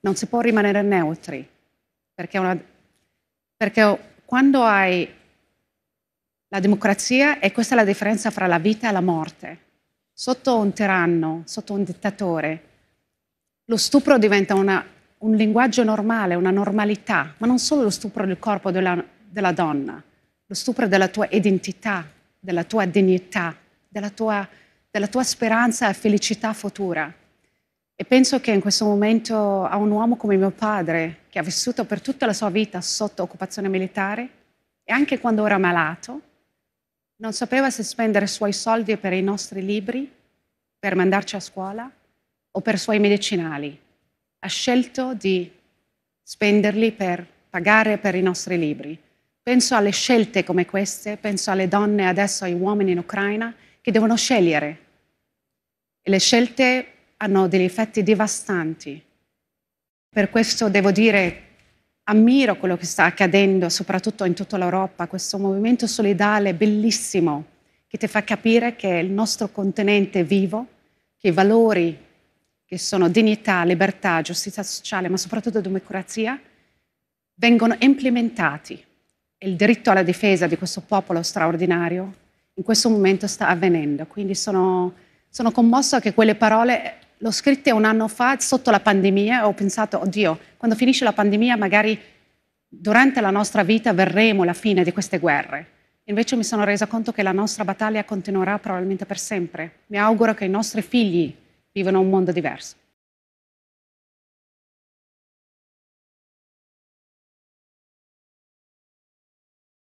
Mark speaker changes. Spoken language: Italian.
Speaker 1: non si può rimanere neutri, perché, una, perché quando hai la democrazia, e questa è la differenza fra la vita e la morte, sotto un tiranno, sotto un dittatore, lo stupro diventa una, un linguaggio normale, una normalità, ma non solo lo stupro del corpo della, della donna, lo stupro della tua identità, della tua dignità, della tua, della tua speranza e felicità futura. E penso che in questo momento a un uomo come mio padre, che ha vissuto per tutta la sua vita sotto occupazione militare e anche quando era malato, non sapeva se spendere i suoi soldi per i nostri libri, per mandarci a scuola o per i suoi medicinali. Ha scelto di spenderli per pagare per i nostri libri. Penso alle scelte come queste, penso alle donne adesso, ai uomini in Ucraina, che devono scegliere. E le scelte hanno degli effetti devastanti. Per questo devo dire, ammiro quello che sta accadendo, soprattutto in tutta l'Europa, questo movimento solidale bellissimo che ti fa capire che il nostro continente è vivo, che i valori che sono dignità, libertà, giustizia sociale, ma soprattutto democrazia, vengono implementati. E il diritto alla difesa di questo popolo straordinario in questo momento sta avvenendo. Quindi sono, sono commosso che quelle parole L'ho scritta un anno fa, sotto la pandemia, e ho pensato, oddio, quando finisce la pandemia magari durante la nostra vita verremo alla fine di queste guerre. Invece mi sono resa conto che la nostra battaglia continuerà probabilmente per sempre. Mi auguro che i nostri figli vivano un mondo diverso.